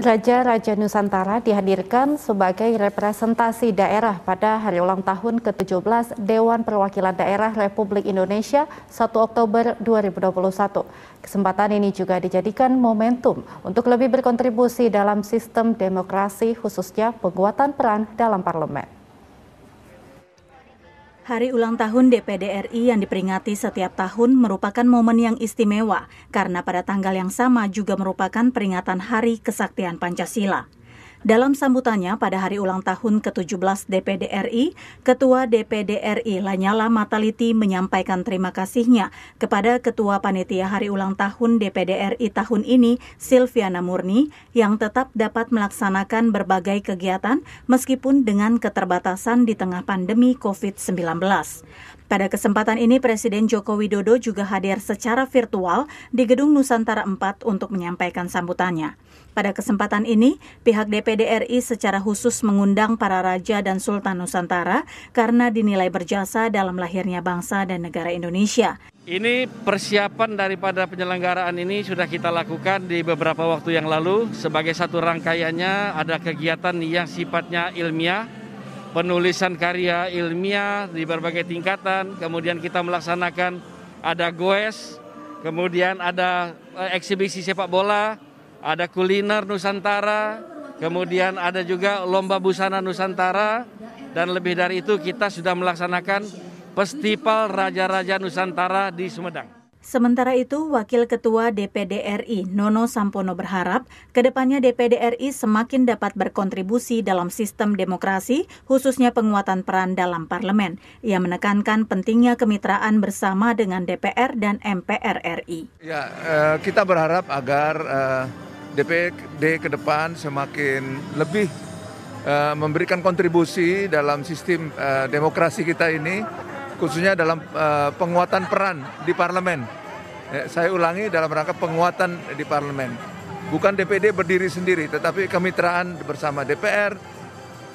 Raja-Raja Nusantara dihadirkan sebagai representasi daerah pada hari ulang tahun ke-17 Dewan Perwakilan Daerah Republik Indonesia 1 Oktober 2021. Kesempatan ini juga dijadikan momentum untuk lebih berkontribusi dalam sistem demokrasi khususnya penguatan peran dalam parlemen. Hari ulang tahun DPD RI yang diperingati setiap tahun merupakan momen yang istimewa karena pada tanggal yang sama juga merupakan peringatan Hari Kesaktian Pancasila. Dalam sambutannya pada hari ulang tahun ke-17 DPD RI, Ketua DPD RI Lanyala Mataliti menyampaikan terima kasihnya kepada Ketua Panitia Hari Ulang Tahun DPD RI tahun ini, Silviana Murni, yang tetap dapat melaksanakan berbagai kegiatan meskipun dengan keterbatasan di tengah pandemi COVID-19. Pada kesempatan ini, Presiden Joko Widodo juga hadir secara virtual di Gedung Nusantara 4 untuk menyampaikan sambutannya. Pada kesempatan ini, pihak DPD RI secara khusus mengundang para raja dan sultan Nusantara karena dinilai berjasa dalam lahirnya bangsa dan negara Indonesia. Ini persiapan daripada penyelenggaraan ini sudah kita lakukan di beberapa waktu yang lalu. Sebagai satu rangkaiannya ada kegiatan yang sifatnya ilmiah penulisan karya ilmiah di berbagai tingkatan, kemudian kita melaksanakan ada goes, kemudian ada eh, eksibisi sepak bola, ada kuliner Nusantara, kemudian ada juga lomba busana Nusantara, dan lebih dari itu kita sudah melaksanakan Festival Raja-Raja Nusantara di Sumedang. Sementara itu, Wakil Ketua DPD RI Nono Sampono berharap kedepannya DPD RI semakin dapat berkontribusi dalam sistem demokrasi, khususnya penguatan peran dalam parlemen. Ia menekankan pentingnya kemitraan bersama dengan DPR dan MPR RI. Ya, eh, kita berharap agar DPD eh, ke depan semakin lebih eh, memberikan kontribusi dalam sistem demokrasi kita ini khususnya dalam uh, penguatan peran di parlemen. Eh, saya ulangi dalam rangka penguatan di parlemen. Bukan DPD berdiri sendiri, tetapi kemitraan bersama DPR.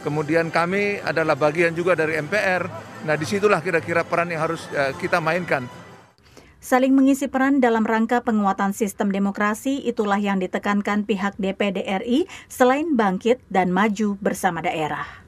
Kemudian kami adalah bagian juga dari MPR. Nah, disitulah kira-kira peran yang harus eh, kita mainkan saling mengisi peran dalam rangka penguatan sistem demokrasi itulah yang ditekankan pihak DPD RI selain bangkit dan maju bersama daerah.